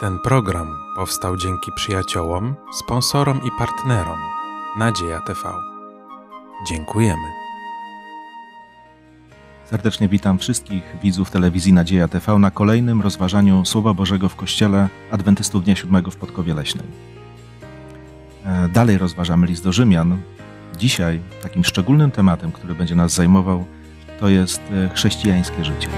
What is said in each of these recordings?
Ten program powstał dzięki przyjaciołom, sponsorom i partnerom Nadzieja TV. Dziękujemy. Serdecznie witam wszystkich widzów telewizji Nadzieja TV na kolejnym rozważaniu Słowa Bożego w Kościele Adwentystów Dnia Siódmego w Podkowie Leśnej. Dalej rozważamy list do Rzymian. Dzisiaj takim szczególnym tematem, który będzie nas zajmował, to jest e, chrześcijańskie życie.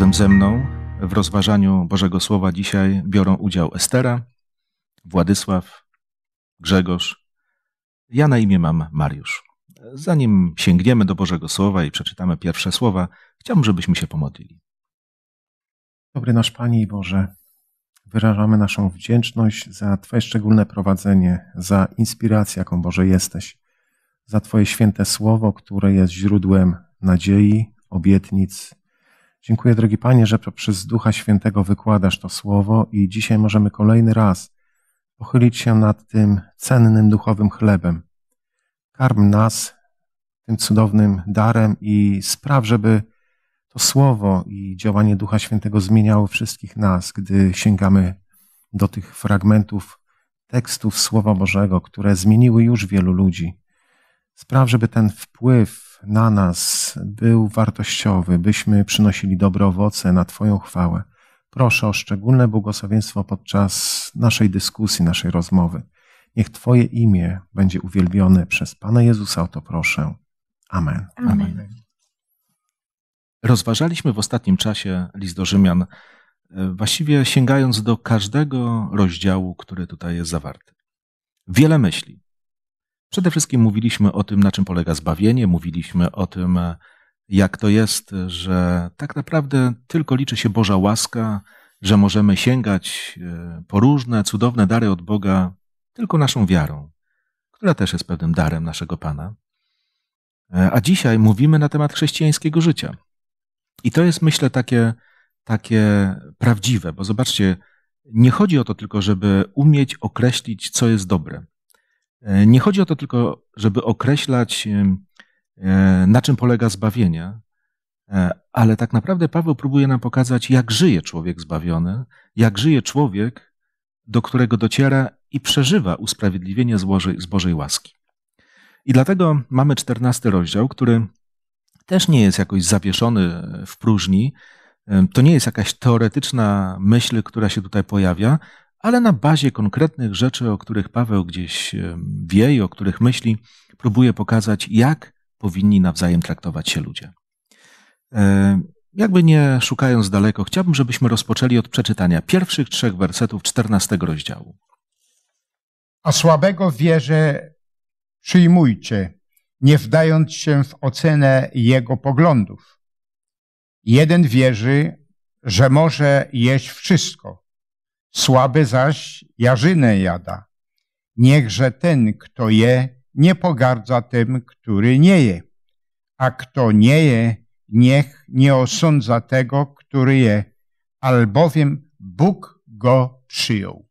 Razem ze mną w rozważaniu Bożego Słowa dzisiaj biorą udział Estera, Władysław, Grzegorz. Ja na imię mam Mariusz. Zanim sięgniemy do Bożego Słowa i przeczytamy pierwsze słowa, chciałbym, żebyśmy się pomodlili. Dobry nasz Panie i Boże, wyrażamy naszą wdzięczność za Twoje szczególne prowadzenie, za inspirację, jaką Boże jesteś, za Twoje święte słowo, które jest źródłem nadziei, obietnic Dziękuję, drogi Panie, że przez Ducha Świętego wykładasz to słowo i dzisiaj możemy kolejny raz pochylić się nad tym cennym duchowym chlebem. Karm nas tym cudownym darem i spraw, żeby to słowo i działanie Ducha Świętego zmieniało wszystkich nas, gdy sięgamy do tych fragmentów tekstów Słowa Bożego, które zmieniły już wielu ludzi. Spraw, żeby ten wpływ na nas był wartościowy, byśmy przynosili dobre owoce na Twoją chwałę. Proszę o szczególne błogosławieństwo podczas naszej dyskusji, naszej rozmowy. Niech Twoje imię będzie uwielbione przez Pana Jezusa, o to proszę. Amen. Amen. Amen. Rozważaliśmy w ostatnim czasie list do Rzymian, właściwie sięgając do każdego rozdziału, który tutaj jest zawarty. Wiele myśli, Przede wszystkim mówiliśmy o tym, na czym polega zbawienie, mówiliśmy o tym, jak to jest, że tak naprawdę tylko liczy się Boża łaska, że możemy sięgać e, po różne cudowne dary od Boga tylko naszą wiarą, która też jest pewnym darem naszego Pana. E, a dzisiaj mówimy na temat chrześcijańskiego życia. I to jest, myślę, takie, takie prawdziwe, bo zobaczcie, nie chodzi o to tylko, żeby umieć określić, co jest dobre. E, nie chodzi o to tylko, żeby określać, e, e, na czym polega zbawienie, ale tak naprawdę Paweł próbuje nam pokazać, jak żyje człowiek zbawiony, jak żyje człowiek, do którego dociera i przeżywa usprawiedliwienie z Bożej, z Bożej łaski. I dlatego mamy czternasty rozdział, który też nie jest jakoś zawieszony w próżni. To nie jest jakaś teoretyczna myśl, która się tutaj pojawia, ale na bazie konkretnych rzeczy, o których Paweł gdzieś wie i o których myśli, próbuje pokazać, jak powinni nawzajem traktować się ludzie. E, jakby nie szukając daleko, chciałbym, żebyśmy rozpoczęli od przeczytania pierwszych trzech wersetów czternastego rozdziału. A słabego wierze przyjmujcie, nie wdając się w ocenę jego poglądów. Jeden wierzy, że może jeść wszystko, Słaby zaś jarzynę jada. Niechże ten, kto je, nie pogardza tym, który nie je. A kto nie je, niech nie osądza tego, który je, albowiem Bóg go przyjął.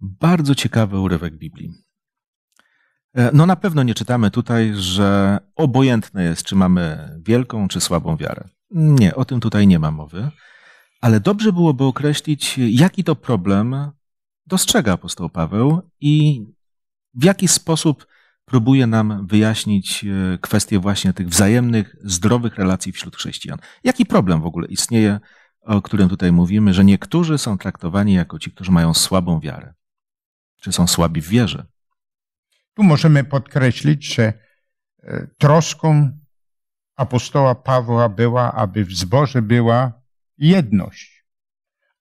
Bardzo ciekawy urywek Biblii. E, no na pewno nie czytamy tutaj, że obojętne jest, czy mamy wielką, czy słabą wiarę. Nie, o tym tutaj nie ma mowy. Ale dobrze byłoby określić, jaki to problem dostrzega apostoł Paweł i w jaki sposób próbuje nam wyjaśnić e, kwestię właśnie tych wzajemnych, zdrowych relacji wśród chrześcijan. Jaki problem w ogóle istnieje, o którym tutaj mówimy, że niektórzy są traktowani jako ci, którzy mają słabą wiarę, czy są słabi w wierze? Tu możemy podkreślić, że e, troską apostoła Pawła była, aby w zboże była jedność.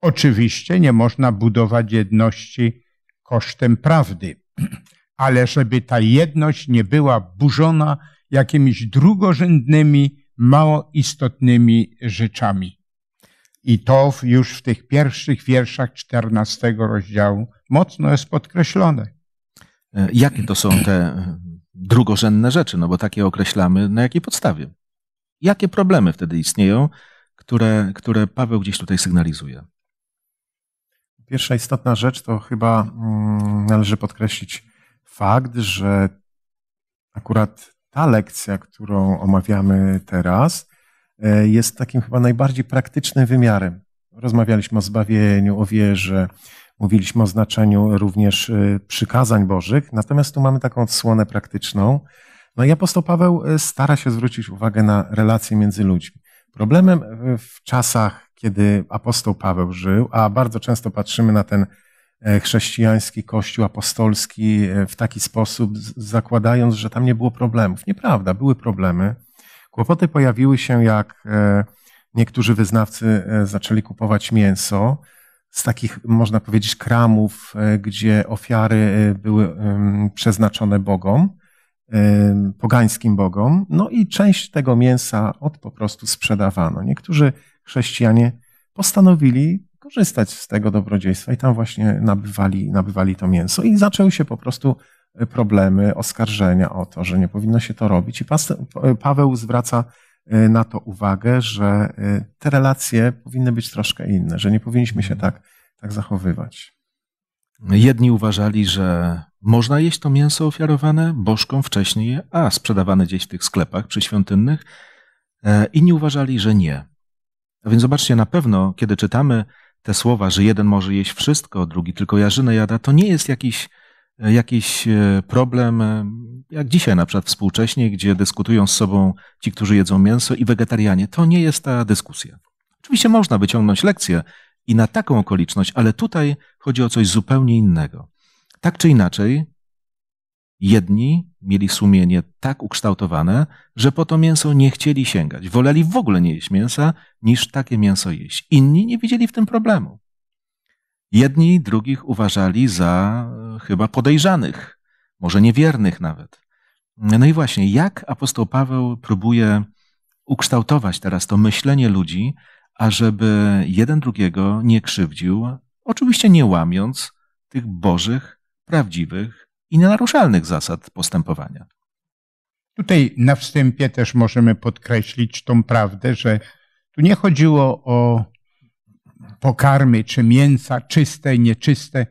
Oczywiście nie można budować jedności kosztem prawdy, ale żeby ta jedność nie była burzona jakimiś drugorzędnymi, mało istotnymi rzeczami. I to już w tych pierwszych wierszach czternastego rozdziału mocno jest podkreślone. E, jakie to są te e, drugorzędne rzeczy? No bo takie określamy na jakiej podstawie? Jakie problemy wtedy istnieją, które, które Paweł gdzieś tutaj sygnalizuje? Pierwsza istotna rzecz to chyba mm, należy podkreślić fakt, że akurat ta lekcja, którą omawiamy teraz, e, jest takim chyba najbardziej praktycznym wymiarem. Rozmawialiśmy o zbawieniu, o wierze, mówiliśmy o znaczeniu również e, przykazań Bożych, natomiast tu mamy taką odsłonę praktyczną. No i apostoł Paweł e, stara się zwrócić uwagę na relacje między ludźmi. Problemem w czasach, kiedy apostoł Paweł żył, a bardzo często patrzymy na ten e, chrześcijański kościół apostolski e, w taki sposób, zakładając, że tam nie było problemów. Nieprawda, były problemy. Kłopoty pojawiły się, jak e, niektórzy wyznawcy zaczęli kupować mięso z takich, można powiedzieć, kramów, gdzie ofiary były przeznaczone Bogom pogańskim bogom, no i część tego mięsa od po prostu sprzedawano. Niektórzy chrześcijanie postanowili korzystać z tego dobrodziejstwa i tam właśnie nabywali, nabywali to mięso i zaczęły się po prostu e, problemy, oskarżenia o to, że nie powinno się to robić. I e, Paweł zwraca e, na to uwagę, że te relacje powinny być troszkę inne, że nie powinniśmy się mhm. tak, tak zachowywać. Jedni uważali, że można jeść to mięso ofiarowane Bożką wcześniej, a sprzedawane gdzieś w tych sklepach przyświątynnych. E, inni uważali, że nie. A więc zobaczcie, na pewno, kiedy czytamy te słowa, że jeden może jeść wszystko, drugi tylko jarzynę jada, to nie jest jakiś, e, jakiś e, problem, jak dzisiaj na przykład współcześnie, gdzie dyskutują z sobą ci, którzy jedzą mięso i wegetarianie. To nie jest ta dyskusja. Oczywiście można wyciągnąć lekcję i na taką okoliczność, ale tutaj chodzi o coś zupełnie innego. Tak czy inaczej, jedni mieli sumienie tak ukształtowane, że po to mięso nie chcieli sięgać. Woleli w ogóle nie jeść mięsa, niż takie mięso jeść. Inni nie widzieli w tym problemu. Jedni drugich uważali za e, chyba podejrzanych, może niewiernych nawet. No i właśnie, jak apostoł Paweł próbuje ukształtować teraz to myślenie ludzi, ażeby jeden drugiego nie krzywdził, oczywiście nie łamiąc tych bożych, prawdziwych i nienaruszalnych zasad postępowania. Tutaj na wstępie też możemy podkreślić tą prawdę, że tu nie chodziło o pokarmy czy mięsa czyste i nieczyste,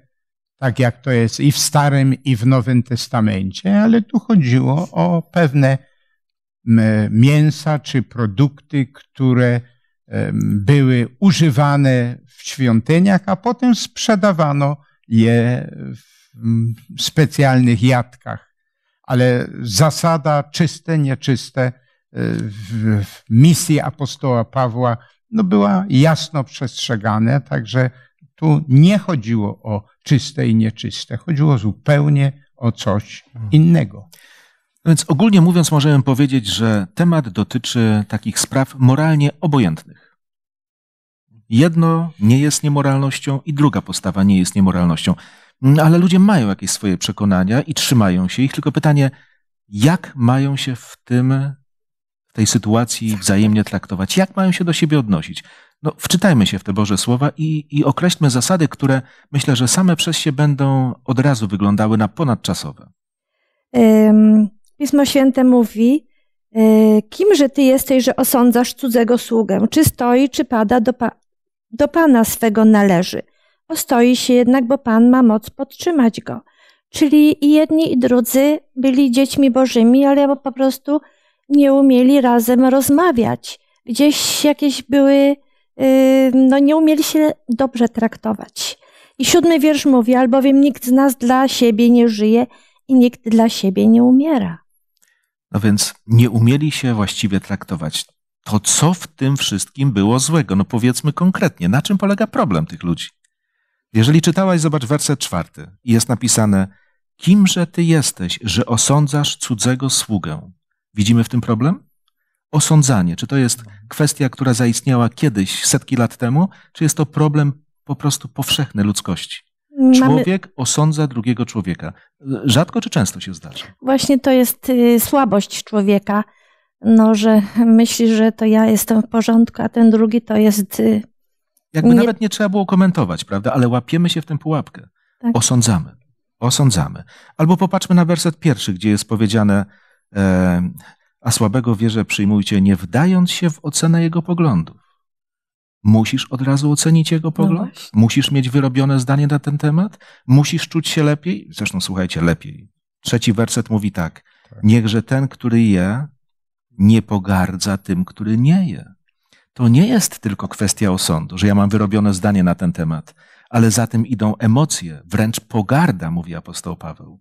tak jak to jest i w Starym, i w Nowym Testamencie, ale tu chodziło o pewne mięsa czy produkty, które były używane w świątyniach, a potem sprzedawano je w specjalnych jadkach. Ale zasada czyste, nieczyste e, w misji apostoła Pawła no była jasno przestrzegana, także tu nie chodziło o czyste i nieczyste, chodziło zupełnie o coś mhm. innego więc ogólnie mówiąc, możemy powiedzieć, że temat dotyczy takich spraw moralnie obojętnych. Jedno nie jest niemoralnością i druga postawa nie jest niemoralnością. Ale ludzie mają jakieś swoje przekonania i trzymają się ich. Tylko pytanie, jak mają się w tym, w tej sytuacji wzajemnie traktować? Jak mają się do siebie odnosić? No, wczytajmy się w te Boże Słowa i, i określmy zasady, które myślę, że same przez się będą od razu wyglądały na ponadczasowe. Um, Pismo Święte mówi, e, kimże ty jesteś, że osądzasz cudzego sługę? Czy stoi, czy pada, do, pa do Pana swego należy. Ostoi się jednak, bo Pan ma moc podtrzymać go. Czyli i jedni, i drudzy byli dziećmi bożymi, ale po prostu nie umieli razem rozmawiać. Gdzieś jakieś były, y, no nie umieli się dobrze traktować. I siódmy wiersz mówi, albowiem nikt z nas dla siebie nie żyje i nikt dla siebie nie umiera. No więc nie umieli się właściwie traktować. To co w tym wszystkim było złego? No powiedzmy konkretnie, na czym polega problem tych ludzi? Jeżeli czytałaś, zobacz werset czwarty jest napisane, kimże ty jesteś, że osądzasz cudzego sługę? Widzimy w tym problem? Osądzanie, czy to jest kwestia, która zaistniała kiedyś, setki lat temu, czy jest to problem po prostu powszechny ludzkości? Człowiek osądza drugiego człowieka. Rzadko czy często się zdarza? Właśnie to jest y, słabość człowieka, no, że myśli, że to ja jestem w porządku, a ten drugi to jest. Y, Jakby nie... nawet nie trzeba było komentować, prawda? Ale łapiemy się w tę pułapkę. Tak. Osądzamy. Osądzamy. Albo popatrzmy na werset pierwszy, gdzie jest powiedziane: e, A słabego wierzę przyjmujcie, nie wdając się w ocenę jego poglądów. Musisz od razu ocenić jego no pogląd? No Musisz mieć wyrobione zdanie na ten temat? Musisz czuć się lepiej? Zresztą słuchajcie, lepiej. Trzeci werset mówi tak. tak. Niechże ten, który je, nie pogardza tym, który nie je. To nie jest tylko kwestia osądu, że ja mam wyrobione zdanie na ten temat, ale za tym idą emocje, wręcz pogarda, mówi apostoł Paweł.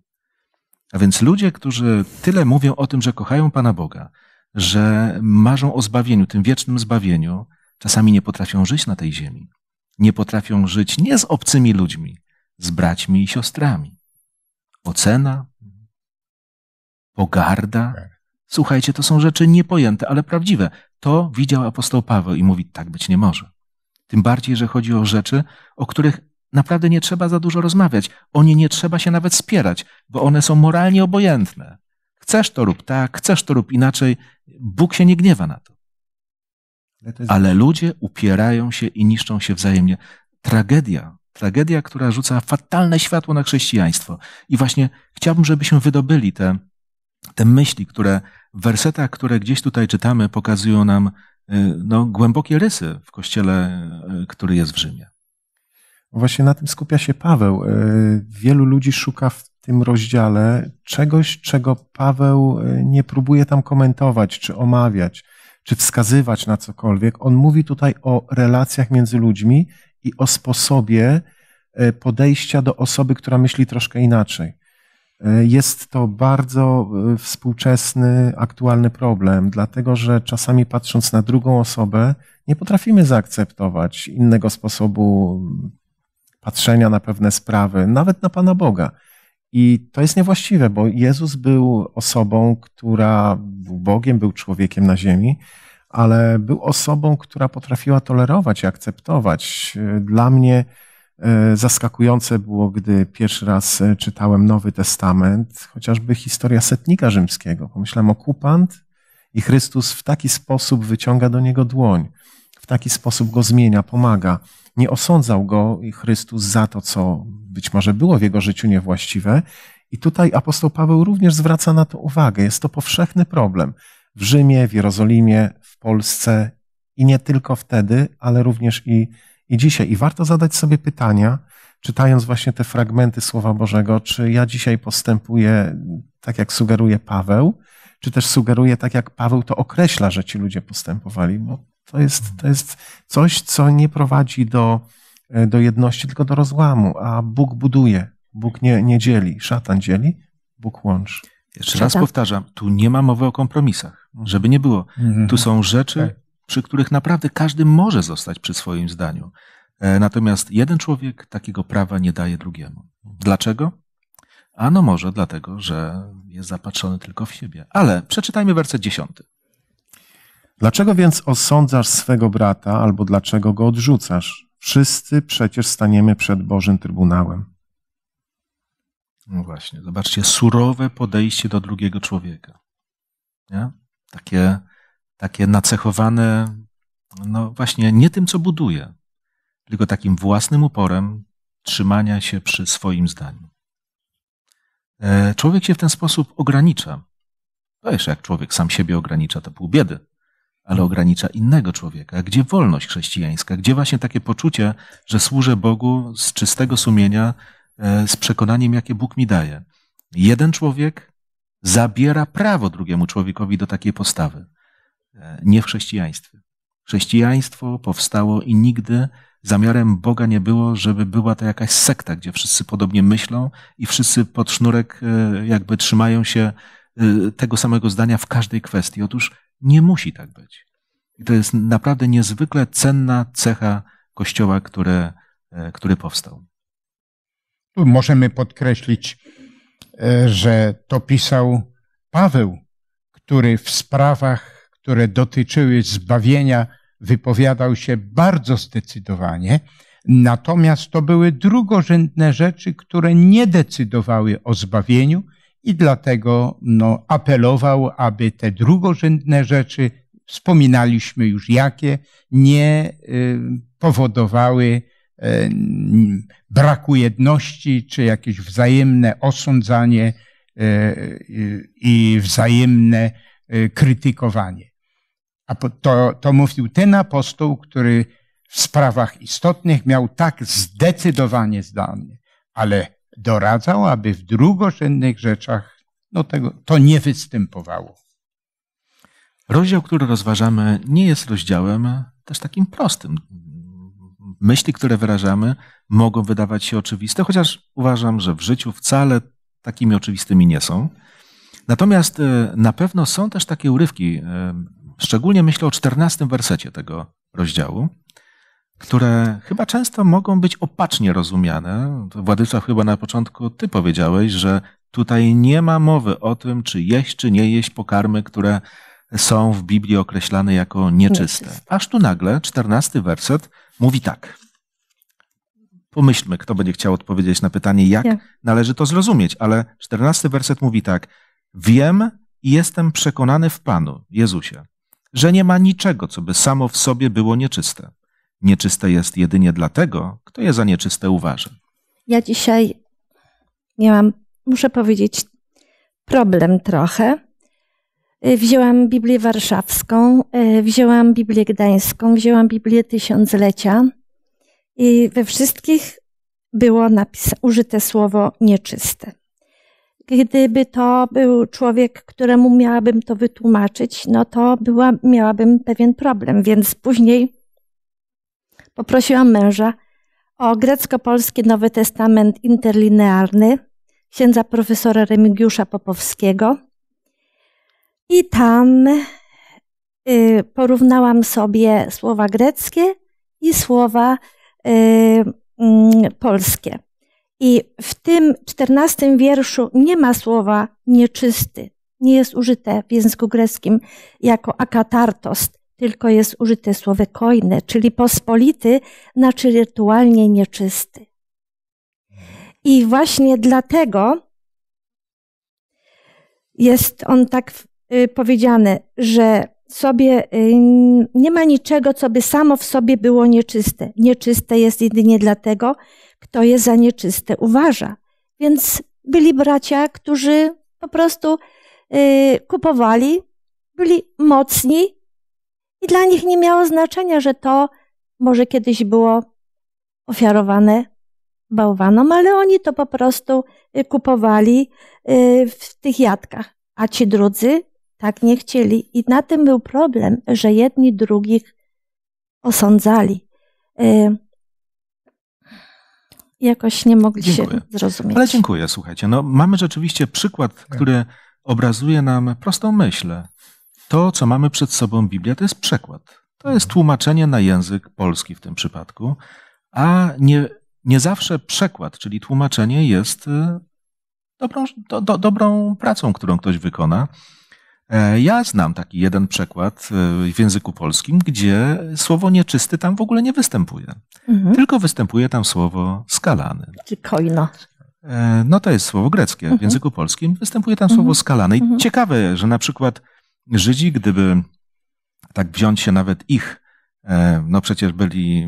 A więc ludzie, którzy tyle mówią o tym, że kochają Pana Boga, że marzą o zbawieniu, tym wiecznym zbawieniu, czasami nie potrafią żyć na tej ziemi. Nie potrafią żyć nie z obcymi ludźmi, z braćmi i siostrami. Ocena, pogarda. Tak. Słuchajcie, to są rzeczy niepojęte, ale prawdziwe. To widział apostoł Paweł i mówi, tak być nie może. Tym bardziej, że chodzi o rzeczy, o których naprawdę nie trzeba za dużo rozmawiać. O nie nie trzeba się nawet spierać, bo one są moralnie obojętne. Chcesz to rób tak, chcesz to rób inaczej. Bóg się nie gniewa na to. Ale ludzie upierają się i niszczą się wzajemnie. Tragedia, tragedia, która rzuca fatalne światło na chrześcijaństwo. I właśnie chciałbym, żebyśmy wydobyli te, te myśli, które w wersetach, które gdzieś tutaj czytamy, pokazują nam y, no, głębokie rysy w kościele, y, który jest w Rzymie. Właśnie na tym skupia się Paweł. Y, wielu ludzi szuka w tym rozdziale czegoś, czego Paweł nie próbuje tam komentować czy omawiać czy wskazywać na cokolwiek. On mówi tutaj o relacjach między ludźmi i o sposobie e, podejścia do osoby, która myśli troszkę inaczej. E, jest to bardzo e, współczesny, aktualny problem, dlatego że czasami patrząc na drugą osobę, nie potrafimy zaakceptować innego sposobu mm, patrzenia na pewne sprawy, nawet na Pana Boga. I to jest niewłaściwe, bo Jezus był osobą, która był Bogiem, był człowiekiem na ziemi, ale był osobą, która potrafiła tolerować i akceptować. Dla mnie e, zaskakujące było, gdy pierwszy raz e, czytałem Nowy Testament, chociażby historia setnika rzymskiego. Pomyślałem, okupant i Chrystus w taki sposób wyciąga do niego dłoń, w taki sposób go zmienia, pomaga. Nie osądzał go Chrystus za to, co być może było w jego życiu niewłaściwe. I tutaj apostoł Paweł również zwraca na to uwagę. Jest to powszechny problem w Rzymie, w Jerozolimie, w Polsce i nie tylko wtedy, ale również i, i dzisiaj. I warto zadać sobie pytania, czytając właśnie te fragmenty Słowa Bożego, czy ja dzisiaj postępuję tak, jak sugeruje Paweł, czy też sugeruje tak, jak Paweł to określa, że ci ludzie postępowali, bo to jest, to jest coś, co nie prowadzi do E, do jedności, tylko do rozłamu, a Bóg buduje. Bóg nie, nie dzieli, szatan dzieli, Bóg łączy. Jeszcze raz powtarzam, tu nie ma mowy o kompromisach, mhm. żeby nie było. Mhm. Tu są rzeczy, tak. przy których naprawdę każdy może zostać przy swoim zdaniu. E, natomiast jeden człowiek takiego prawa nie daje drugiemu. Mhm. Dlaczego? Ano może dlatego, że jest zapatrzony tylko w siebie. Ale przeczytajmy werset dziesiąty. Dlaczego więc osądzasz swego brata, albo dlaczego go odrzucasz? Wszyscy przecież staniemy przed Bożym Trybunałem. No właśnie, zobaczcie, surowe podejście do drugiego człowieka. Nie? Takie, takie nacechowane, no właśnie, nie tym, co buduje, tylko takim własnym uporem trzymania się przy swoim zdaniu. E, człowiek się w ten sposób ogranicza. To jeszcze jak człowiek sam siebie ogranicza, to pół biedy ale ogranicza innego człowieka. Gdzie wolność chrześcijańska? Gdzie właśnie takie poczucie, że służę Bogu z czystego sumienia, e, z przekonaniem, jakie Bóg mi daje? Jeden człowiek zabiera prawo drugiemu człowiekowi do takiej postawy. E, nie w chrześcijaństwie. Chrześcijaństwo powstało i nigdy zamiarem Boga nie było, żeby była to jakaś sekta, gdzie wszyscy podobnie myślą i wszyscy pod sznurek e, jakby trzymają się tego samego zdania w każdej kwestii. Otóż nie musi tak być. I to jest naprawdę niezwykle cenna cecha kościoła, które, e, który powstał. Tu możemy podkreślić, e, że to pisał Paweł, który w sprawach, które dotyczyły zbawienia, wypowiadał się bardzo zdecydowanie. Natomiast to były drugorzędne rzeczy, które nie decydowały o zbawieniu, i dlatego no, apelował, aby te drugorzędne rzeczy, wspominaliśmy już jakie, nie y, powodowały y, braku jedności czy jakieś wzajemne osądzanie y, i wzajemne krytykowanie. A to, to mówił ten apostoł, który w sprawach istotnych miał tak zdecydowanie zdanie, ale doradzał, aby w drugorzędnych rzeczach no tego, to nie występowało. Rozdział, który rozważamy, nie jest rozdziałem też takim prostym. Myśli, które wyrażamy, mogą wydawać się oczywiste, chociaż uważam, że w życiu wcale takimi oczywistymi nie są. Natomiast e, na pewno są też takie urywki, e, szczególnie myślę o czternastym wersecie tego rozdziału, które chyba często mogą być opacznie rozumiane. Władysław, chyba na początku ty powiedziałeś, że tutaj nie ma mowy o tym, czy jeść, czy nie jeść pokarmy, które są w Biblii określane jako nieczyste. nieczyste. Aż tu nagle czternasty werset mówi tak. Pomyślmy, kto będzie chciał odpowiedzieć na pytanie, jak należy to zrozumieć, ale czternasty werset mówi tak. Wiem i jestem przekonany w Panu, Jezusie, że nie ma niczego, co by samo w sobie było nieczyste nieczyste jest jedynie dlatego, kto je za nieczyste uważa. Ja dzisiaj miałam, muszę powiedzieć, problem trochę. Y, wzięłam Biblię Warszawską, y, wzięłam Biblię Gdańską, wzięłam Biblię Tysiąclecia i we wszystkich było napisa- użyte słowo nieczyste. Gdyby to był człowiek, któremu miałabym to wytłumaczyć, no to była, miałabym pewien problem, więc później Poprosiłam męża o grecko-polski Nowy Testament interlinearny księdza profesora Remigiusza Popowskiego. I tam y, porównałam sobie słowa greckie i słowa y, mm, polskie. I w tym czternastym wierszu nie ma słowa nieczysty. Nie jest użyte w języku greckim jako akatartost tylko jest użyte słowo kojne, czyli pospolity, znaczy rytualnie nieczysty. I właśnie dlatego jest on tak y, powiedziane, że sobie y, nie ma niczego, co by samo w sobie było nieczyste. Nieczyste jest jedynie dlatego, kto je za nieczyste uważa. Więc byli bracia, którzy po prostu y, kupowali, byli mocni i dla nich nie miało znaczenia, że to może kiedyś było ofiarowane bałwanom, ale oni to po prostu y, kupowali y, w tych jadkach. A ci drudzy tak nie chcieli. I na tym był problem, że jedni drugich osądzali. Y, jakoś nie mogli dziękuję. się zrozumieć. Ale dziękuję, słuchajcie. No, mamy rzeczywiście przykład, który obrazuje nam prostą myśl. To, co mamy przed sobą Biblia, to jest przekład. To jest tłumaczenie na język polski w tym przypadku, a nie, nie zawsze przekład, czyli tłumaczenie, jest y, dobrą, do, do, dobrą pracą, którą ktoś wykona. E, ja znam taki jeden przekład y, w języku polskim, gdzie słowo nieczysty tam w ogóle nie występuje. Mhm. Tylko występuje tam słowo skalany. Czy e, No to jest słowo greckie. W mhm. języku polskim występuje tam mhm. słowo skalany. I mhm. ciekawe, że na przykład Żydzi, gdyby tak wziąć się nawet ich, e, no przecież byli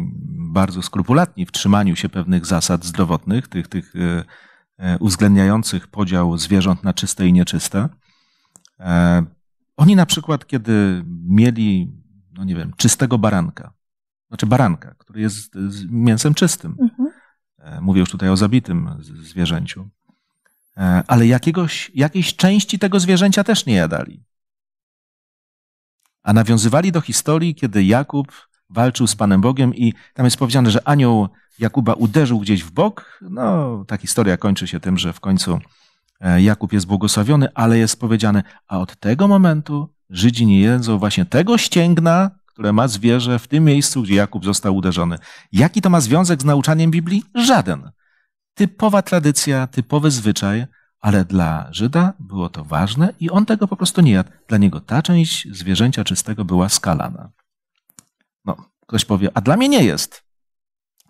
bardzo skrupulatni w trzymaniu się pewnych zasad zdrowotnych, tych, tych e, e, uwzględniających podział zwierząt na czyste i nieczyste. Oni na przykład, kiedy mieli, no nie wiem, czystego baranka, znaczy baranka, który jest mięsem czystym. Mhm. Mówię już tutaj o zabitym zwierzęciu. Ale jakiegoś, jakiejś części tego zwierzęcia też nie jadali a nawiązywali do historii, kiedy Jakub walczył z Panem Bogiem i tam jest powiedziane, że anioł Jakuba uderzył gdzieś w bok. No, ta historia kończy się tym, że w końcu e, Jakub jest błogosławiony, ale jest powiedziane, a od tego momentu Żydzi nie jedzą właśnie tego ścięgna, które ma zwierzę w tym miejscu, gdzie Jakub został uderzony. Jaki to ma związek z nauczaniem Biblii? Żaden. Typowa tradycja, typowy zwyczaj, ale dla Żyda było to ważne i on tego po prostu nie jadł. Dla niego ta część zwierzęcia czystego była skalana. No, ktoś powie, a dla mnie nie jest.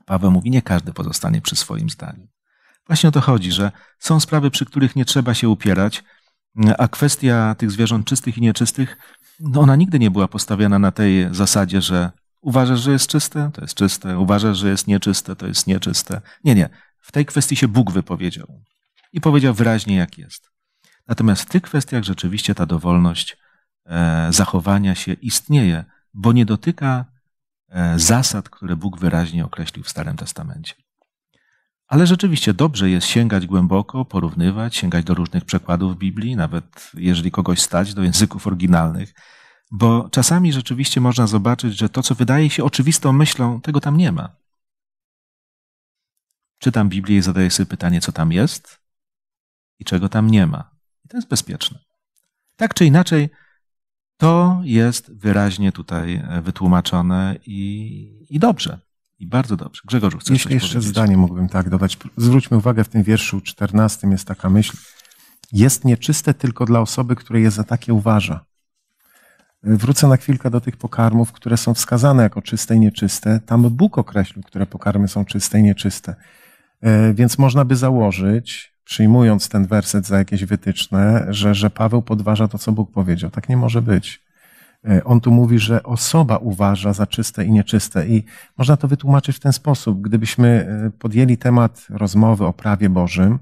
Paweł mówi, nie każdy pozostanie przy swoim zdaniu. Właśnie o to chodzi, że są sprawy, przy których nie trzeba się upierać, a kwestia tych zwierząt czystych i nieczystych, no ona nigdy nie była postawiona na tej zasadzie, że uważasz, że jest czyste, to jest czyste, uważasz, że jest nieczyste, to jest nieczyste. Nie, nie. W tej kwestii się Bóg wypowiedział i powiedział wyraźnie, jak jest. Natomiast w tych kwestiach rzeczywiście ta dowolność e, zachowania się istnieje, bo nie dotyka e, zasad, które Bóg wyraźnie określił w Starym Testamencie. Ale rzeczywiście dobrze jest sięgać głęboko, porównywać, sięgać do różnych przekładów Biblii, nawet jeżeli kogoś stać, do języków oryginalnych, bo czasami rzeczywiście można zobaczyć, że to, co wydaje się oczywistą myślą, tego tam nie ma. Czytam Biblię i zadaję sobie pytanie, co tam jest, i czego tam nie ma. I to jest bezpieczne. Tak czy inaczej, to jest wyraźnie tutaj e, wytłumaczone i, i dobrze. I bardzo dobrze. Grzegorzu, chcesz Jeśli jeszcze powiedzieć? zdanie mógłbym tak dodać. Zwróćmy uwagę, w tym wierszu 14 jest taka myśl. Jest nieczyste tylko dla osoby, której je za takie uważa. E, wrócę na chwilkę do tych pokarmów, które są wskazane jako czyste i nieczyste. Tam Bóg określił, które pokarmy są czyste i nieczyste. E, więc można by założyć, przyjmując ten werset za jakieś wytyczne, że, że Paweł podważa to, co Bóg powiedział. Tak nie może być. E, on tu mówi, że osoba uważa za czyste i nieczyste. I można to wytłumaczyć w ten sposób. Gdybyśmy e, podjęli temat rozmowy o prawie Bożym,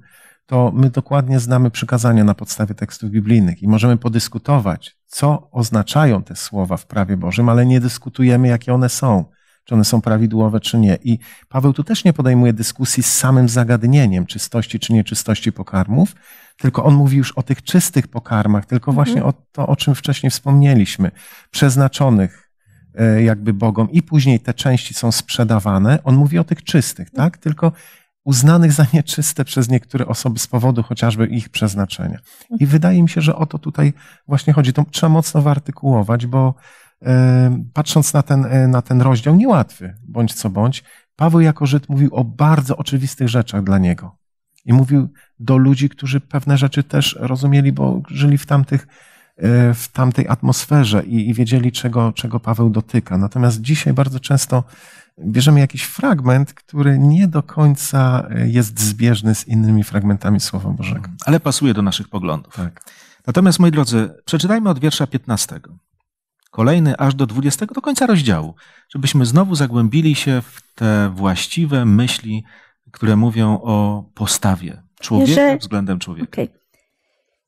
to my dokładnie znamy przykazania na podstawie tekstów biblijnych i możemy podyskutować, co oznaczają te słowa w prawie Bożym, ale nie dyskutujemy, jakie one są czy one są prawidłowe, czy nie. I Paweł tu też nie podejmuje dyskusji z samym zagadnieniem czystości czy nieczystości pokarmów, tylko on mówi już o tych czystych pokarmach, tylko mhm. właśnie o to, o czym wcześniej wspomnieliśmy, przeznaczonych e, jakby Bogom i później te części są sprzedawane. On mówi o tych czystych, tak? Mhm. Tylko uznanych za nieczyste przez niektóre osoby z powodu chociażby ich przeznaczenia. I mhm. wydaje mi się, że o to tutaj właśnie chodzi. To trzeba mocno wyartykułować, bo patrząc na ten, e, na ten rozdział, niełatwy, bądź co bądź, Paweł jako Żyd mówił o bardzo oczywistych rzeczach dla niego. I mówił do ludzi, którzy pewne rzeczy też rozumieli, bo żyli w, tamtych, e, w tamtej atmosferze i, i wiedzieli, czego, czego Paweł dotyka. Natomiast dzisiaj bardzo często bierzemy jakiś fragment, który nie do końca e, jest zbieżny z innymi fragmentami Słowa Bożego. Ale pasuje do naszych poglądów. Tak. Natomiast, moi drodzy, przeczytajmy od wiersza 15 kolejny aż do 20, do końca rozdziału, żebyśmy znowu zagłębili się w te właściwe myśli, które mówią o postawie człowieka Jeżeli... względem człowieka. Okay.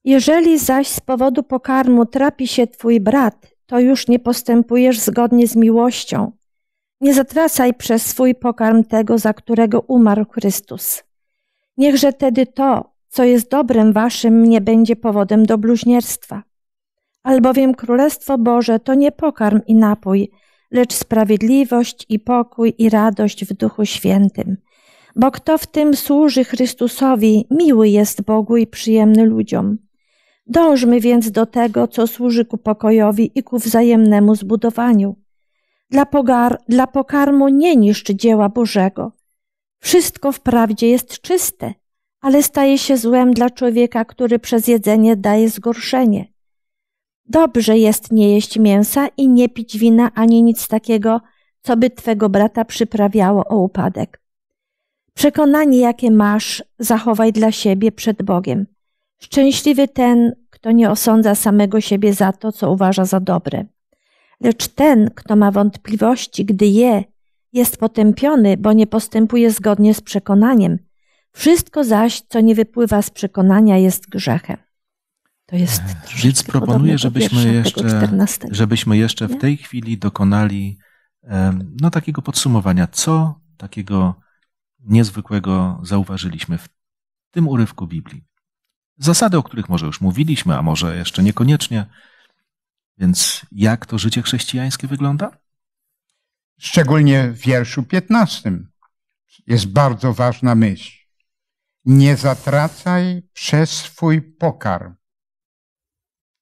Jeżeli zaś z powodu pokarmu trapi się twój brat, to już nie postępujesz zgodnie z miłością. Nie zatracaj przez swój pokarm tego, za którego umarł Chrystus. Niechże tedy to, co jest dobrem waszym, nie będzie powodem do bluźnierstwa albowiem Królestwo Boże to nie pokarm i napój, lecz sprawiedliwość i pokój i radość w Duchu Świętym. Bo kto w tym służy Chrystusowi, miły jest Bogu i przyjemny ludziom. Dążmy więc do tego, co służy ku pokojowi i ku wzajemnemu zbudowaniu. Dla, pogar, dla pokarmu nie niszczy dzieła Bożego. Wszystko wprawdzie jest czyste, ale staje się złem dla człowieka, który przez jedzenie daje zgorszenie. Dobrze jest nie jeść mięsa i nie pić wina ani nic takiego, co by twego brata przyprawiało o upadek. Przekonanie, jakie masz, zachowaj dla siebie przed Bogiem. Szczęśliwy ten, kto nie osądza samego siebie za to, co uważa za dobre. Lecz ten, kto ma wątpliwości, gdy je, jest potępiony, bo nie postępuje zgodnie z przekonaniem. Wszystko zaś, co nie wypływa z przekonania, jest grzechem. To jest e, Więc proponuję, żebyśmy jeszcze, żebyśmy jeszcze w tej chwili dokonali no, takiego podsumowania, co takiego niezwykłego zauważyliśmy w tym urywku Biblii. Zasady, o których może już mówiliśmy, a może jeszcze niekoniecznie. Więc jak to życie chrześcijańskie wygląda? Szczególnie w wierszu 15 jest bardzo ważna myśl. Nie zatracaj przez swój pokarm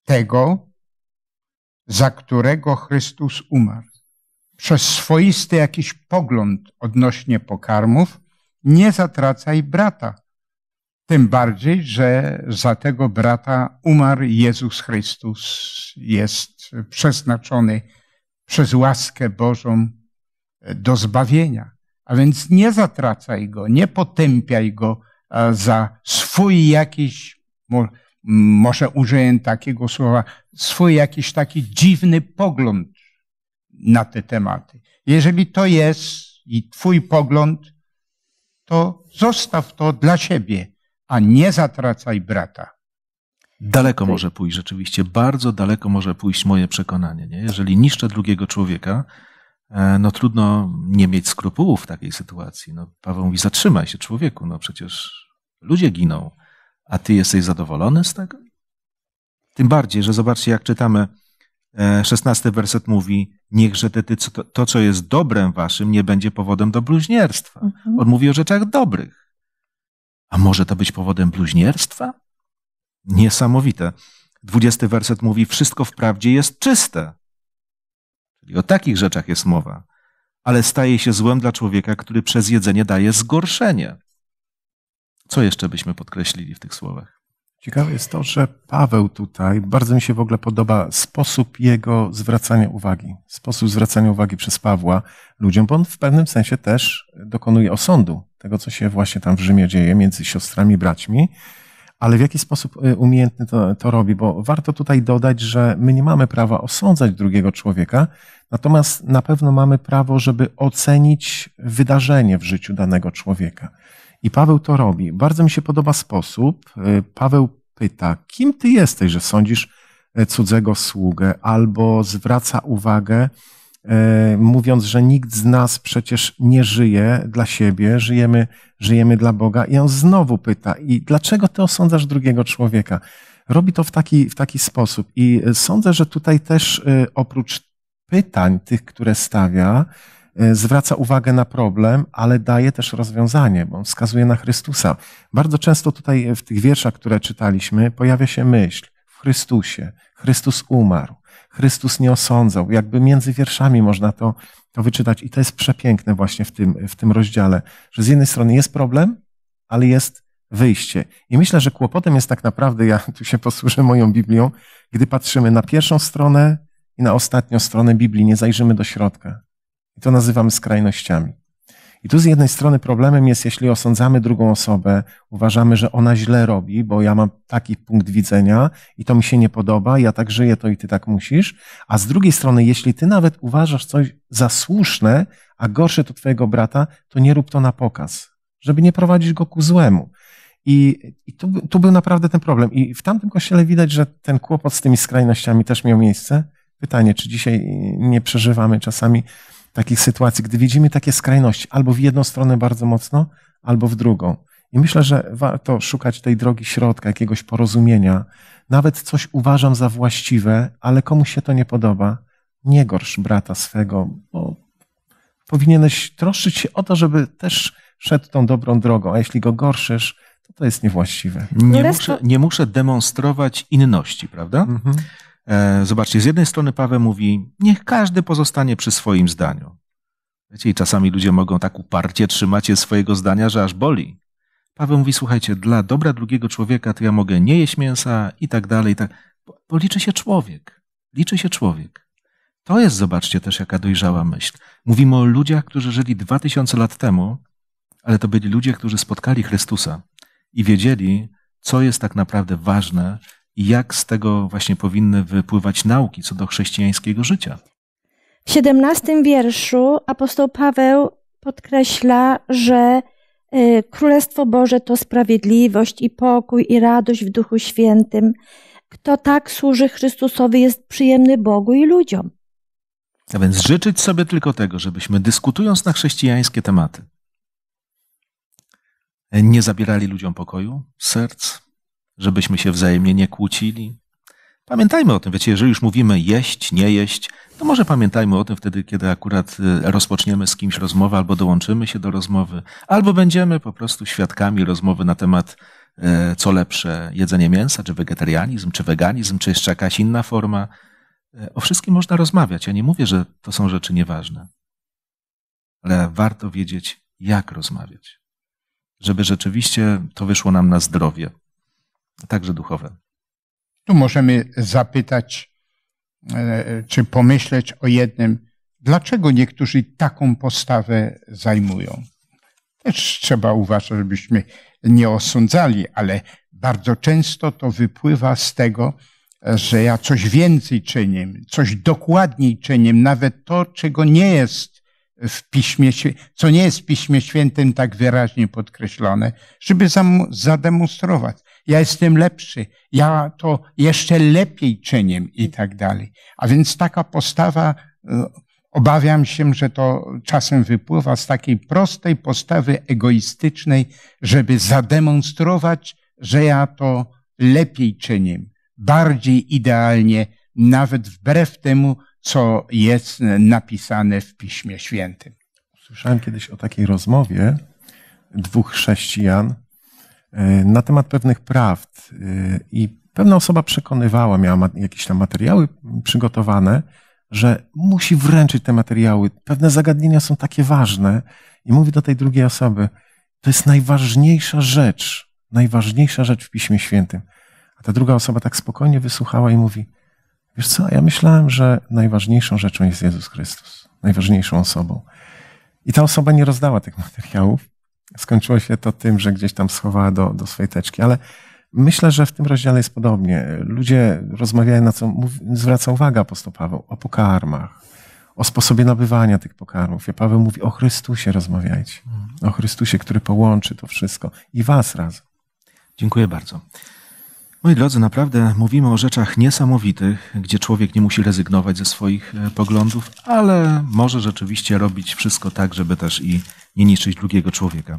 tego, za którego Chrystus umarł. Przez swoisty jakiś pogląd odnośnie pokarmów nie zatracaj brata. Tym bardziej, że za tego brata umarł Jezus Chrystus, jest przeznaczony przez łaskę Bożą do zbawienia. A więc nie zatracaj go, nie potępiaj go za swój jakiś może użyję takiego słowa, swój jakiś taki dziwny pogląd na te tematy. Jeżeli to jest i Twój pogląd, to zostaw to dla siebie, a nie zatracaj brata. Daleko może pójść, rzeczywiście, bardzo daleko może pójść moje przekonanie. Nie? Jeżeli niszczę drugiego człowieka, e, no trudno nie mieć skrupułów w takiej sytuacji. No, Paweł mówi, zatrzymaj się człowieku, no przecież ludzie giną. A ty jesteś zadowolony z tego? Tym bardziej, że zobaczcie, jak czytamy, e, szesnasty werset mówi, niechże te, ty, to, to, co jest dobrem waszym, nie będzie powodem do bluźnierstwa. Mhm. On mówi o rzeczach dobrych. A może to być powodem bluźnierstwa? Niesamowite. Dwudziesty werset mówi, wszystko wprawdzie jest czyste. Czyli o takich rzeczach jest mowa. Ale staje się złem dla człowieka, który przez jedzenie daje zgorszenie. Co jeszcze byśmy podkreślili w tych słowach? Ciekawe jest to, że Paweł tutaj, bardzo mi się w ogóle podoba sposób jego zwracania uwagi, sposób zwracania uwagi przez Pawła ludziom, bo on w pewnym sensie też dokonuje osądu tego, co się właśnie tam w Rzymie dzieje między siostrami, braćmi, ale w jaki sposób y, umiejętny to, to robi, bo warto tutaj dodać, że my nie mamy prawa osądzać drugiego człowieka, natomiast na pewno mamy prawo, żeby ocenić wydarzenie w życiu danego człowieka. I Paweł to robi. Bardzo mi się podoba sposób. Y, Paweł pyta, kim ty jesteś, że sądzisz y, cudzego sługę, albo zwraca uwagę, y, mówiąc, że nikt z nas przecież nie żyje dla siebie, żyjemy, żyjemy dla Boga. I on znowu pyta, i dlaczego ty osądzasz drugiego człowieka? Robi to w taki, w taki sposób. I sądzę, że tutaj też oprócz pytań, tych, które stawia, E, zwraca uwagę na problem, ale daje też rozwiązanie, bo wskazuje na Chrystusa. Bardzo często tutaj e, w tych wierszach, które czytaliśmy, pojawia się myśl w Chrystusie. Chrystus umarł. Chrystus nie osądzał. Jakby między wierszami można to, to wyczytać. I to jest przepiękne właśnie w tym, w tym rozdziale, że z jednej strony jest problem, ale jest wyjście. I myślę, że kłopotem jest tak naprawdę, ja tu się posłużę moją Biblią, gdy patrzymy na pierwszą stronę i na ostatnią stronę Biblii, nie zajrzymy do środka. I to nazywamy skrajnościami. I tu z jednej strony problemem jest, jeśli osądzamy drugą osobę, uważamy, że ona źle robi, bo ja mam taki punkt widzenia i to mi się nie podoba, ja tak żyję, to i ty tak musisz. A z drugiej strony, jeśli ty nawet uważasz coś za słuszne, a gorsze to twojego brata, to nie rób to na pokaz, żeby nie prowadzić go ku złemu. I, i tu, tu był naprawdę ten problem. I w tamtym kościele widać, że ten kłopot z tymi skrajnościami też miał miejsce. Pytanie, czy dzisiaj nie przeżywamy czasami takich sytuacji, gdy widzimy takie skrajności, albo w jedną stronę bardzo mocno, albo w drugą. I myślę, że warto szukać tej drogi środka, jakiegoś porozumienia. Nawet coś uważam za właściwe, ale komuś się to nie podoba. Nie gorsz brata swego, bo powinieneś troszczyć się o to, żeby też szedł tą dobrą drogą, a jeśli go gorszysz, to to jest niewłaściwe. Nie, muszę, nie muszę demonstrować inności, prawda? Mhm. E, zobaczcie, z jednej strony Paweł mówi, niech każdy pozostanie przy swoim zdaniu. Wiecie, i czasami ludzie mogą tak uparcie trzymać się swojego zdania, że aż boli. Paweł mówi, słuchajcie, dla dobra drugiego człowieka to ja mogę nie jeść mięsa i tak dalej, i tak, bo, bo liczy się człowiek. Liczy się człowiek. To jest, zobaczcie też, jaka dojrzała myśl. Mówimy o ludziach, którzy żyli dwa tysiące lat temu, ale to byli ludzie, którzy spotkali Chrystusa i wiedzieli, co jest tak naprawdę ważne i jak z tego właśnie powinny wypływać nauki co do chrześcijańskiego życia. W XVII wierszu apostoł Paweł podkreśla, że y, Królestwo Boże to sprawiedliwość i pokój i radość w Duchu Świętym. Kto tak służy Chrystusowi, jest przyjemny Bogu i ludziom. A więc życzyć sobie tylko tego, żebyśmy dyskutując na chrześcijańskie tematy, nie zabierali ludziom pokoju, serc, żebyśmy się wzajemnie nie kłócili. Pamiętajmy o tym, wiecie, jeżeli już mówimy jeść, nie jeść, to może pamiętajmy o tym wtedy, kiedy akurat y, rozpoczniemy z kimś rozmowę, albo dołączymy się do rozmowy, albo będziemy po prostu świadkami rozmowy na temat e, co lepsze jedzenie mięsa, czy wegetarianizm, czy weganizm, czy jeszcze jakaś inna forma. E, o wszystkim można rozmawiać. Ja nie mówię, że to są rzeczy nieważne, ale warto wiedzieć, jak rozmawiać, żeby rzeczywiście to wyszło nam na zdrowie także duchowe. Tu możemy zapytać, e, czy pomyśleć o jednym, dlaczego niektórzy taką postawę zajmują. Też trzeba uważać, żebyśmy nie osądzali, ale bardzo często to wypływa z tego, że ja coś więcej czynię, coś dokładniej czynię, nawet to, czego nie jest w Piśmie, co nie jest w Piśmie Świętym tak wyraźnie podkreślone, żeby zademonstrować ja jestem lepszy, ja to jeszcze lepiej czynię i tak dalej. A więc taka postawa, e, obawiam się, że to czasem wypływa z takiej prostej postawy egoistycznej, żeby zademonstrować, że ja to lepiej czynię, bardziej idealnie, nawet wbrew temu, co jest napisane w Piśmie Świętym. Słyszałem kiedyś o takiej rozmowie dwóch chrześcijan, E, na temat pewnych prawd e, i pewna osoba przekonywała, miała jakieś tam materiały przygotowane, że musi wręczyć te materiały. Pewne zagadnienia są takie ważne i mówi do tej drugiej osoby, to jest najważniejsza rzecz, najważniejsza rzecz w Piśmie Świętym. A ta druga osoba tak spokojnie wysłuchała i mówi, wiesz co, ja myślałem, że najważniejszą rzeczą jest Jezus Chrystus, najważniejszą osobą. I ta osoba nie rozdała tych materiałów, skończyło się to tym, że gdzieś tam schowała do, do swojej teczki, ale myślę, że w tym rozdziale jest podobnie. Ludzie rozmawiają na co zwraca uwagę apostoł Paweł o pokarmach, o sposobie nabywania tych pokarmów. Ja Paweł mówi o Chrystusie rozmawiajcie. O Chrystusie, który połączy to wszystko i was razem. Dziękuję bardzo. Moi drodzy, naprawdę mówimy o rzeczach niesamowitych, gdzie człowiek nie musi rezygnować ze swoich e, poglądów, ale może rzeczywiście robić wszystko tak, żeby też i nie niszczyć drugiego człowieka.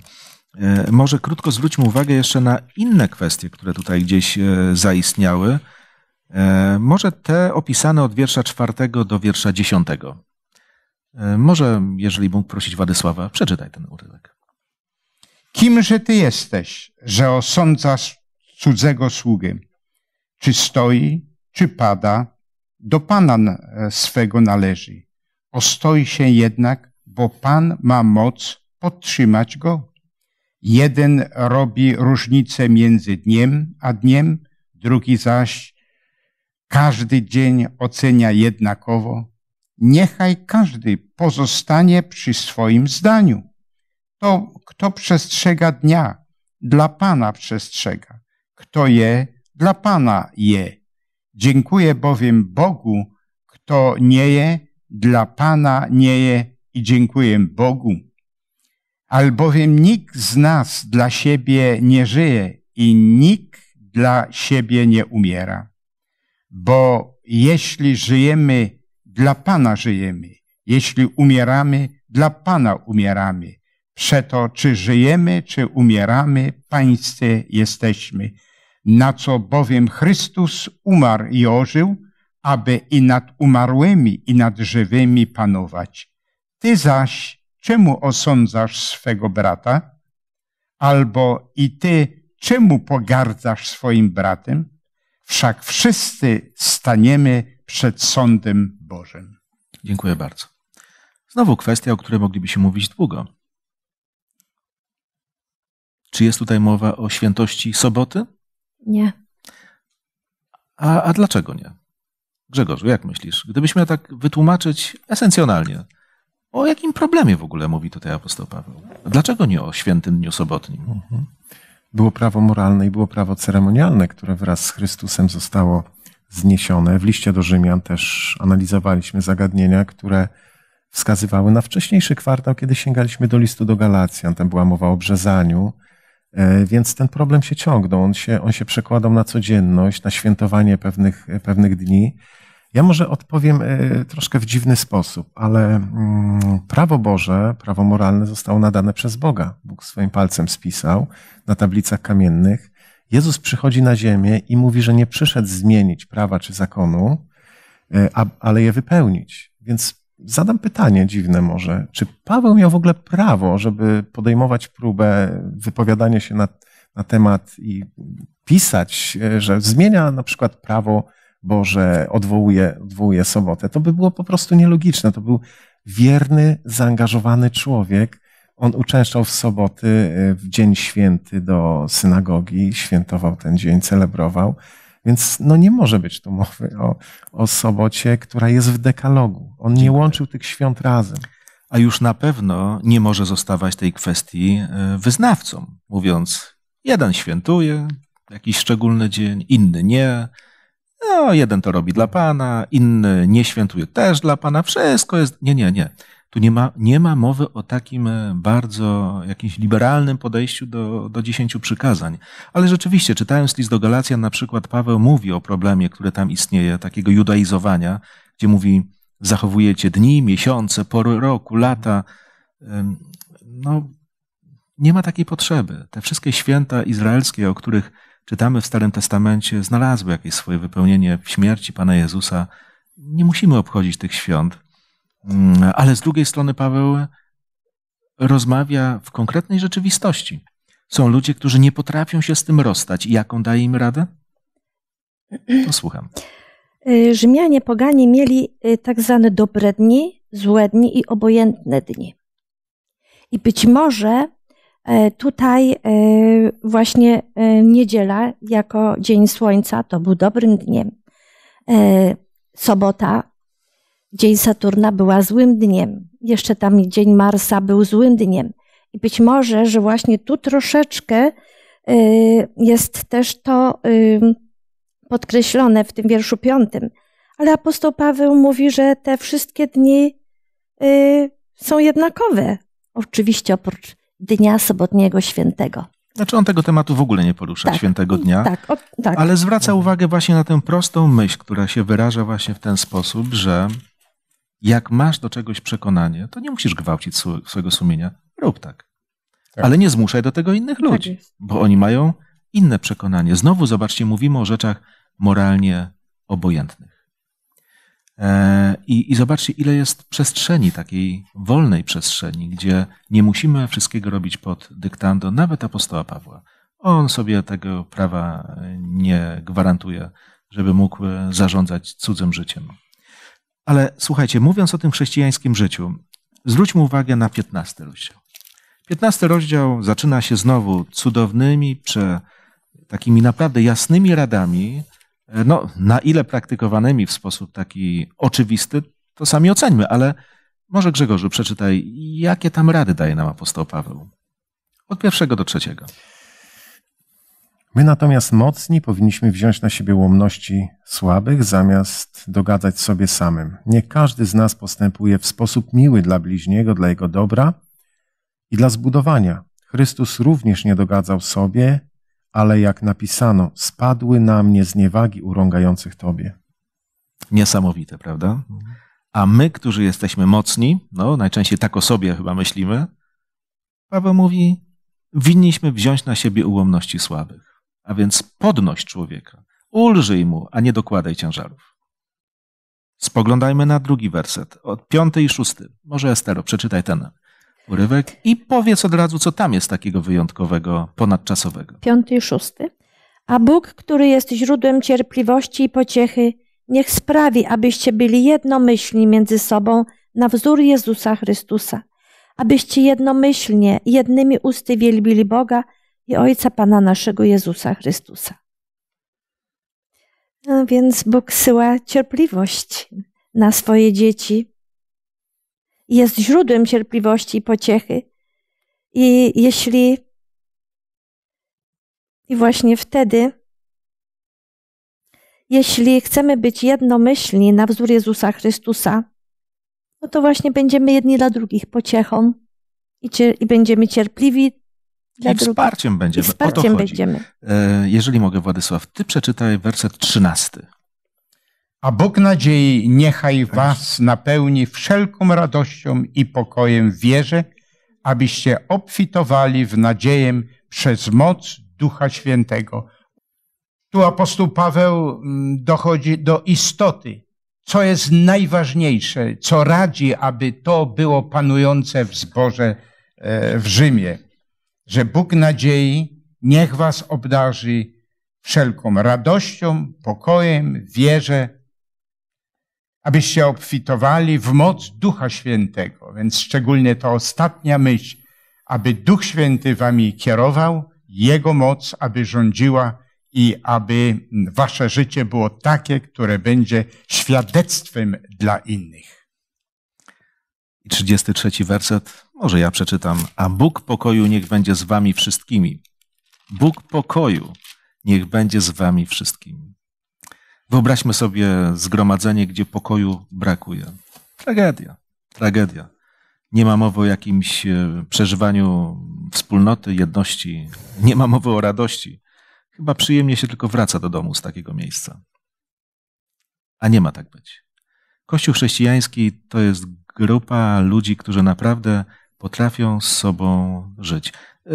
E, może krótko zwróćmy uwagę jeszcze na inne kwestie, które tutaj gdzieś e, zaistniały. Może te opisane od wiersza czwartego do wiersza dziesiątego. Może, jeżeli mógł prosić Władysława, przeczytaj ten urywek. Kimże ty jesteś, że osądzasz cudzego sługę. Czy stoi, czy pada, do Pana e, swego należy. Ostoi się jednak, bo Pan ma moc podtrzymać go. Jeden robi różnicę między dniem a dniem, drugi zaś każdy dzień ocenia jednakowo. Niechaj każdy pozostanie przy swoim zdaniu. To, kto przestrzega dnia, dla Pana przestrzega kto je, dla Pana je. Dziękuję bowiem Bogu, kto nie je, dla Pana nie je i dziękuję Bogu. Albowiem nikt z nas dla siebie nie żyje i nikt dla siebie nie umiera. Bo jeśli żyjemy, dla Pana żyjemy. Jeśli umieramy, dla Pana umieramy. Przeto czy żyjemy, czy umieramy, państwo jesteśmy na co bowiem Chrystus umarł i ożył, aby i nad umarłymi, i nad żywymi panować. Ty zaś czemu osądzasz swego brata? Albo i ty czemu pogardzasz swoim bratem? Wszak wszyscy staniemy przed sądem Bożym. Dziękuję bardzo. Znowu kwestia, o której moglibyśmy mówić długo. Czy jest tutaj mowa o świętości soboty? Nie. A, a dlaczego nie? Grzegorzu, jak myślisz? Gdybyś miał tak wytłumaczyć esencjonalnie, o jakim problemie w ogóle mówi tutaj apostoł Paweł? Dlaczego nie o świętym dniu sobotnim? Mhm. Było prawo moralne i było prawo ceremonialne, które wraz z Chrystusem zostało zniesione. W liście do Rzymian też analizowaliśmy zagadnienia, które wskazywały na wcześniejszy kwartał, kiedy sięgaliśmy do listu do Galacjan. Tam była mowa o obrzezaniu, E, więc ten problem się ciągnął, on się, on się przekładał na codzienność, na świętowanie pewnych, pewnych dni. Ja może odpowiem e, troszkę w dziwny sposób, ale mm, prawo Boże, prawo moralne zostało nadane przez Boga. Bóg swoim palcem spisał na tablicach kamiennych. Jezus przychodzi na ziemię i mówi, że nie przyszedł zmienić prawa czy zakonu, e, ale je wypełnić. Więc Zadam pytanie dziwne może. Czy Paweł miał w ogóle prawo, żeby podejmować próbę wypowiadania się na, na temat i pisać, e, że zmienia na przykład prawo Boże, odwołuje, odwołuje sobotę? To by było po prostu nielogiczne. To był wierny, zaangażowany człowiek. On uczęszczał w soboty, e, w dzień święty do synagogi, świętował ten dzień, celebrował. Więc no nie może być tu mowy o, o sobocie, która jest w dekalogu. On nie łączył tych świąt razem. A już na pewno nie może zostawać tej kwestii e, wyznawcom, mówiąc, jeden świętuje jakiś szczególny dzień, inny nie. No, jeden to robi dla Pana, inny nie świętuje też dla Pana. Wszystko jest. Nie, nie, nie. Tu nie ma, nie ma mowy o takim e, bardzo jakimś liberalnym podejściu do, do dziesięciu przykazań. Ale rzeczywiście, czytając list do Galacjan, na przykład Paweł mówi o problemie, który tam istnieje, takiego judaizowania, gdzie mówi, zachowujecie dni, miesiące, pory roku, lata. No, nie ma takiej potrzeby. Te wszystkie święta izraelskie, o których czytamy w Starym Testamencie, znalazły jakieś swoje wypełnienie w śmierci Pana Jezusa. Nie musimy obchodzić tych świąt. Mm, ale z drugiej strony Paweł rozmawia w konkretnej rzeczywistości. Są ludzie, którzy nie potrafią się z tym rozstać. I jaką daje im radę? Posłucham. słucham. Y, Rzymianie pogani mieli y, tak zwane dobre dni, złe dni i obojętne dni. I być może y, tutaj właśnie niedziela jako dzień słońca to był dobrym dniem. Sobota Dzień Saturna była złym dniem. Jeszcze tam dzień Marsa był złym dniem. I być może, że właśnie tu troszeczkę y, jest też to y, podkreślone w tym wierszu piątym. Ale apostoł Paweł mówi, że te wszystkie dni y, są jednakowe. Oczywiście oprócz dnia sobotniego świętego. Znaczy on tego tematu w ogóle nie porusza, tak, świętego dnia, tak, o, tak. ale zwraca uwagę właśnie na tę prostą myśl, która się wyraża właśnie w ten sposób, że jak masz do czegoś przekonanie, to nie musisz gwałcić swojego sumienia. Rób tak. tak. Ale nie zmuszaj do tego innych tak ludzi, tak bo oni mają inne przekonanie. Znowu, zobaczcie, mówimy o rzeczach moralnie obojętnych. E, I, I zobaczcie, ile jest przestrzeni, takiej wolnej przestrzeni, gdzie nie musimy wszystkiego robić pod dyktando, nawet apostoła Pawła. On sobie tego prawa nie gwarantuje, żeby mógł e, zarządzać cudzym życiem. Ale słuchajcie, mówiąc o tym chrześcijańskim życiu, zwróćmy uwagę na 15 rozdział. 15 rozdział zaczyna się znowu cudownymi, czy takimi naprawdę jasnymi radami, e, no, na ile praktykowanymi w sposób taki oczywisty, to sami oceńmy, ale może Grzegorzu, przeczytaj, jakie tam rady daje nam apostoł Paweł? Od pierwszego do trzeciego. My natomiast mocni powinniśmy wziąć na siebie łomności słabych, zamiast dogadzać sobie samym. Nie każdy z nas postępuje w sposób miły dla bliźniego, dla jego dobra i dla zbudowania. Chrystus również nie dogadzał sobie, ale jak napisano, spadły na mnie zniewagi urągających Tobie. Niesamowite, prawda? A my, którzy jesteśmy mocni, no najczęściej tak o sobie chyba myślimy, Paweł mówi, winniśmy wziąć na siebie ułomności słabych a więc podnoś człowieka, ulżyj mu, a nie dokładaj ciężarów. Spoglądajmy na drugi werset, od piąty i szósty. Może Estero, przeczytaj ten urywek i powiedz od razu, co tam jest takiego wyjątkowego, ponadczasowego. Piąty i szósty. A Bóg, który jest źródłem cierpliwości i pociechy, niech sprawi, abyście byli jednomyślni między sobą na wzór Jezusa Chrystusa, abyście jednomyślnie, jednymi usty wielbili Boga – i Ojca Pana naszego Jezusa Chrystusa. No więc Bóg syła cierpliwość na swoje dzieci. Jest źródłem cierpliwości i pociechy. I jeśli i właśnie wtedy, jeśli chcemy być jednomyślni na wzór Jezusa Chrystusa, no to właśnie będziemy jedni dla drugich pociechą i, cier- i będziemy cierpliwi dla I wsparciem będziemy. I wsparciem będziemy. E, jeżeli mogę, Władysław, ty przeczytaj werset 13. A Bóg nadziei niechaj was napełni wszelką radością i pokojem w wierze, abyście obfitowali w nadzieję przez moc Ducha Świętego. Tu apostoł Paweł mm, dochodzi do istoty, co jest najważniejsze, co radzi, aby to było panujące w zborze e, w Rzymie że Bóg nadziei niech was obdarzy wszelką radością, pokojem, wierze, abyście obfitowali w moc Ducha Świętego. Więc szczególnie to ostatnia myśl, aby Duch Święty wami kierował, Jego moc, aby rządziła i aby wasze życie było takie, które będzie świadectwem dla innych. I 33 werset może ja przeczytam. A Bóg pokoju niech będzie z wami wszystkimi. Bóg pokoju niech będzie z wami wszystkimi. Wyobraźmy sobie zgromadzenie, gdzie pokoju brakuje. Tragedia, tragedia. Nie ma mowy o jakimś e, przeżywaniu wspólnoty, jedności, nie ma mowy o radości. Chyba przyjemnie się tylko wraca do domu z takiego miejsca. A nie ma tak być. Kościół chrześcijański to jest grupa ludzi, którzy naprawdę potrafią z sobą żyć. E,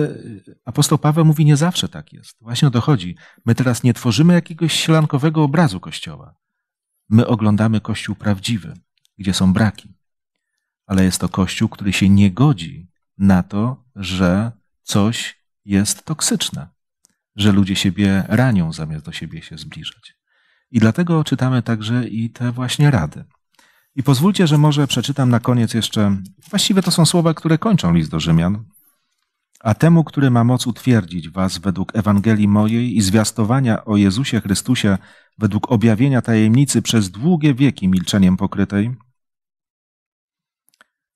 apostoł Paweł mówi, nie zawsze tak jest. Właśnie o to chodzi. My teraz nie tworzymy jakiegoś ślankowego obrazu Kościoła. My oglądamy Kościół prawdziwy, gdzie są braki. Ale jest to Kościół, który się nie godzi na to, że coś jest toksyczne, że ludzie siebie ranią zamiast do siebie się zbliżać. I dlatego czytamy także i te właśnie rady. I pozwólcie, że może przeczytam na koniec jeszcze. Właściwie to są słowa, które kończą list do Rzymian. A temu, który ma moc utwierdzić was według Ewangelii mojej i zwiastowania o Jezusie Chrystusie, według objawienia tajemnicy przez długie wieki milczeniem pokrytej,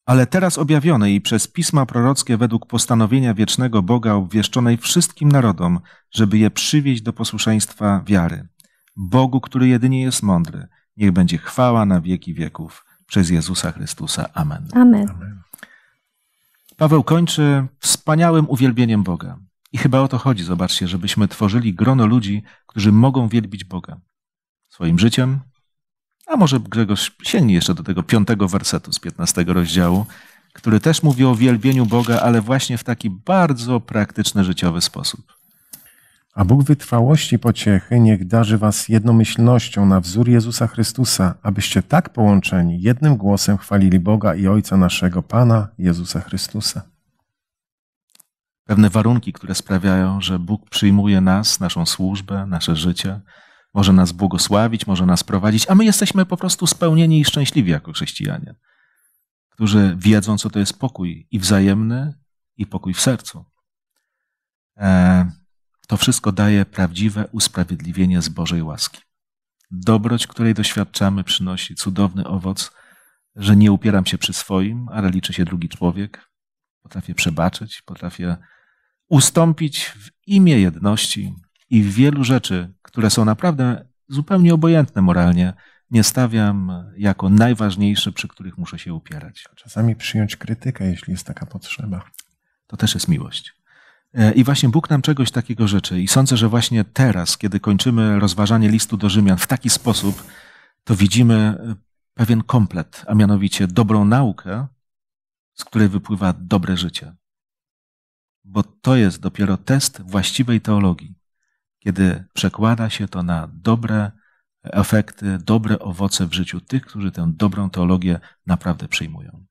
ale teraz objawionej i przez pisma prorockie według postanowienia wiecznego Boga obwieszczonej wszystkim narodom, żeby je przywieźć do posłuszeństwa wiary. Bogu, który jedynie jest mądry, Niech będzie chwała na wieki wieków przez Jezusa Chrystusa. Amen. Amen. Paweł kończy wspaniałym uwielbieniem Boga. I chyba o to chodzi, zobaczcie, żebyśmy tworzyli grono ludzi, którzy mogą wielbić Boga swoim życiem. A może Grzegorz sięgnie jeszcze do tego piątego wersetu z 15 rozdziału, który też mówi o wielbieniu Boga, ale właśnie w taki bardzo praktyczny, życiowy sposób. A Bóg wytrwałości pociechy niech darzy was jednomyślnością na wzór Jezusa Chrystusa, abyście tak połączeni jednym głosem chwalili Boga i Ojca naszego Pana Jezusa Chrystusa. Pewne warunki, które sprawiają, że Bóg przyjmuje nas, naszą służbę, nasze życie, może nas błogosławić, może nas prowadzić, a my jesteśmy po prostu spełnieni i szczęśliwi jako chrześcijanie, którzy wiedzą, co to jest pokój i wzajemny, i pokój w sercu. E to wszystko daje prawdziwe usprawiedliwienie z Bożej łaski. Dobroć, której doświadczamy, przynosi cudowny owoc, że nie upieram się przy swoim, ale liczy się drugi człowiek. Potrafię przebaczyć, potrafię ustąpić w imię jedności i wielu rzeczy, które są naprawdę zupełnie obojętne moralnie, nie stawiam jako najważniejsze, przy których muszę się upierać. Czasami przyjąć krytykę, jeśli jest taka potrzeba. To też jest miłość. E, I właśnie Bóg nam czegoś takiego życzy. I sądzę, że właśnie teraz, kiedy kończymy rozważanie listu do Rzymian w taki sposób, to widzimy e, pewien komplet, a mianowicie dobrą naukę, z której wypływa dobre życie. Bo to jest dopiero test właściwej teologii, kiedy przekłada się to na dobre efekty, dobre owoce w życiu tych, którzy tę dobrą teologię naprawdę przyjmują.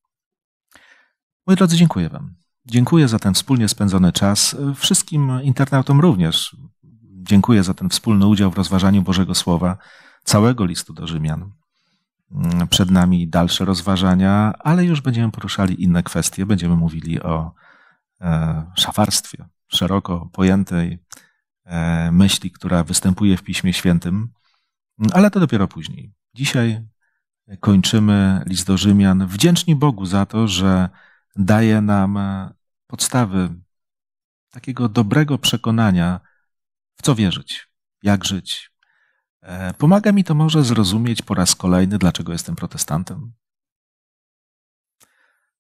Moi drodzy, dziękuję Wam. Dziękuję za ten wspólnie spędzony czas. Wszystkim internautom również dziękuję za ten wspólny udział w rozważaniu Bożego Słowa, całego listu do Rzymian. Przed nami dalsze rozważania, ale już będziemy poruszali inne kwestie. Będziemy mówili o e, szafarstwie, szeroko pojętej e, myśli, która występuje w Piśmie Świętym, ale to dopiero później. Dzisiaj kończymy list do Rzymian. Wdzięczni Bogu za to, że daje nam e, podstawy takiego dobrego przekonania, w co wierzyć, jak żyć. E, pomaga mi to może zrozumieć po raz kolejny, dlaczego jestem protestantem.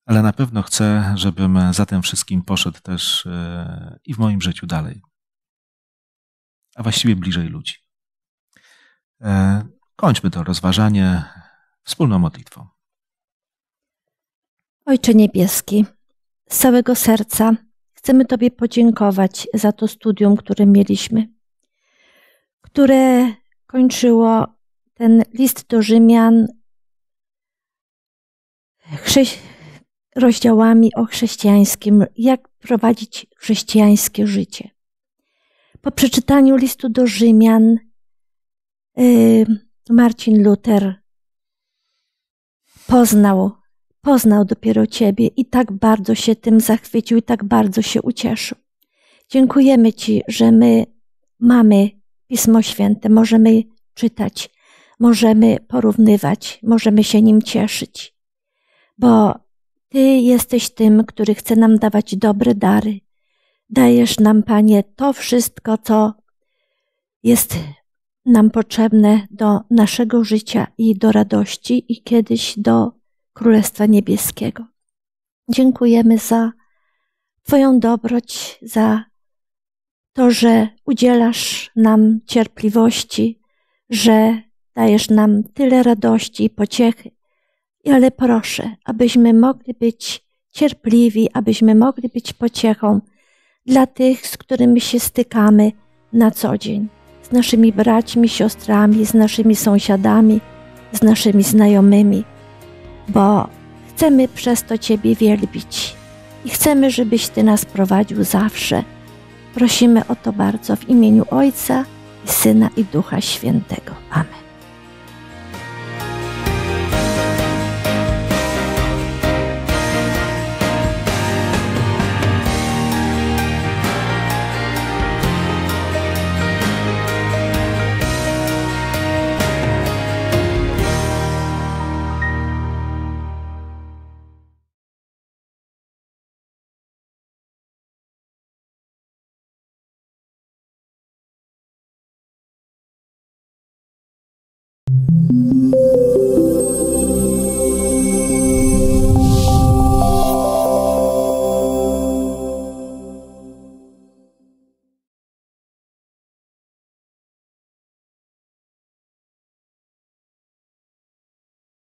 Ale na pewno chcę, żebym za tym wszystkim poszedł też e, i w moim życiu dalej, a właściwie bliżej ludzi. Kończmy to rozważanie wspólną modlitwą. Ojcze Niebieski, z całego serca chcemy Tobie podziękować za to studium, które mieliśmy, które kończyło ten list do Rzymian chrześ- rozdziałami o chrześcijańskim, jak prowadzić chrześcijańskie życie. Po przeczytaniu listu do Rzymian y, Marcin Luther poznał Poznał dopiero Ciebie i tak bardzo się tym zachwycił i tak bardzo się ucieszył. Dziękujemy Ci, że my mamy Pismo Święte, możemy czytać, możemy porównywać, możemy się nim cieszyć, bo Ty jesteś tym, który chce nam dawać dobre dary. Dajesz nam, Panie, to wszystko, co jest nam potrzebne do naszego życia i do radości i kiedyś do Królestwa Niebieskiego. Dziękujemy za Twoją dobroć, za to, że udzielasz nam cierpliwości, że dajesz nam tyle radości i pociechy. Ale proszę, abyśmy mogli być cierpliwi, abyśmy mogli być pociechą dla tych, z którymi się stykamy na co dzień, z naszymi braćmi, siostrami, z naszymi sąsiadami, z naszymi znajomymi bo chcemy przez to Ciebie wielbić i chcemy, żebyś Ty nas prowadził zawsze. Prosimy o to bardzo w imieniu Ojca Syna i Ducha Świętego. Amen.